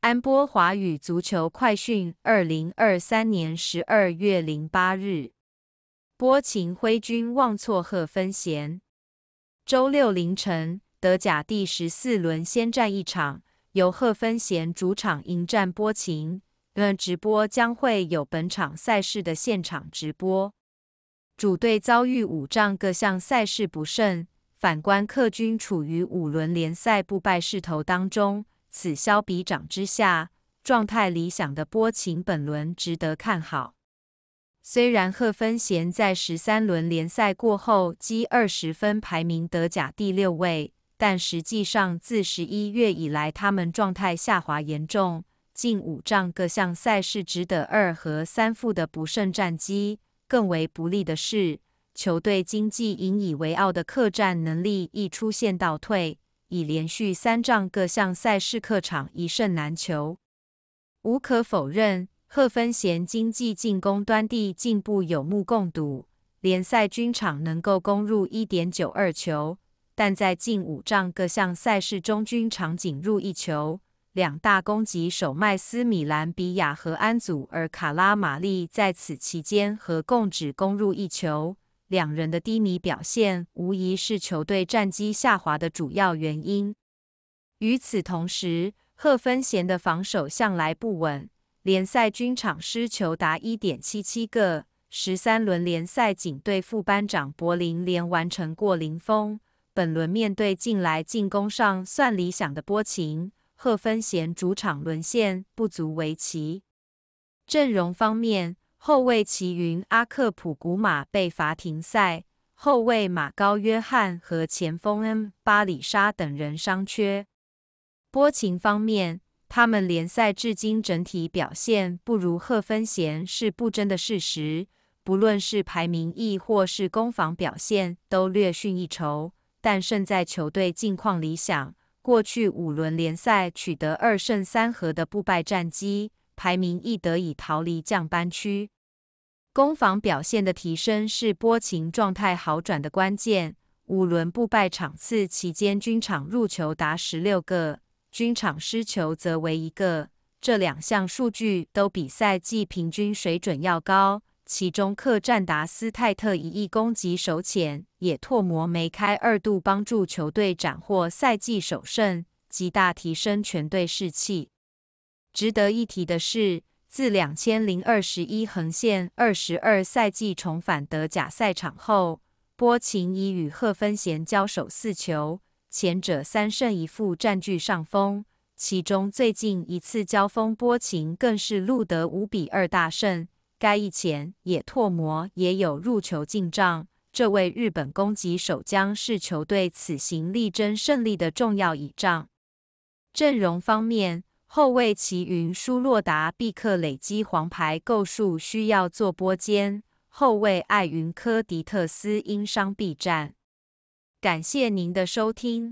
安波华语足球快讯，二零二三年十二月零八日。波琴挥军望错赫分贤。周六凌晨，德甲第十四轮先战一场，由赫分贤主场迎战波琴。那直播将会有本场赛事的现场直播。主队遭遇五仗各项赛事不胜，反观客军处于五轮联赛不败势头当中。此消彼长之下，状态理想的波琴本轮值得看好。虽然赫芬咸在十三轮联赛过后积二十分，排名德甲第六位，但实际上自十一月以来，他们状态下滑严重，近五仗各项赛事只得二和三负的不胜战绩。更为不利的是，球队经济引以为傲的客战能力亦出现倒退。已连续三仗各项赛事客场一胜难求。无可否认，赫芬咸经济进攻端地进步有目共睹，联赛均场能够攻入一点九二球，但在近五仗各项赛事中均场仅入一球。两大攻击手麦斯米兰比亚和安祖尔卡拉马利在此期间合共只攻入一球。两人的低迷表现，无疑是球队战绩下滑的主要原因。与此同时，赫芬贤的防守向来不稳，联赛均场失球达一点七七个，十三轮联赛仅对副班长柏林连完成过零封。本轮面对近来进攻上算理想的波琴，赫芬贤主场沦陷不足为奇。阵容方面。后卫齐云、阿克普古马被罚停赛，后卫马高约翰和前锋 M 巴里沙等人伤缺。波琴方面，他们联赛至今整体表现不如赫芬咸是不争的事实，不论是排名亦或是攻防表现都略逊一筹。但胜在球队近况理想，过去五轮联赛取得二胜三和的不败战绩。排名亦得以逃离降班区，攻防表现的提升是波琴状态好转的关键。五轮不败场次期间，均场入球达十六个，均场失球则为一个，这两项数据都比赛季平均水准要高。其中客战达斯泰特一亿攻击首浅，也拓磨梅开二度，帮助球队斩获赛季首胜，极大提升全队士气。值得一提的是，自两千零二十一横线二十二赛季重返德甲赛场后，波琴已与赫芬咸交手四球，前者三胜一负占据上风。其中最近一次交锋，波琴更是录得五比二大胜。该役前野拓磨也有入球进账。这位日本攻击手将是球队此行力争胜利的重要倚仗。阵容方面。后卫齐云舒洛达毕克累积黄牌够数，需要做波间。后卫艾云科迪特斯因伤避战。感谢您的收听。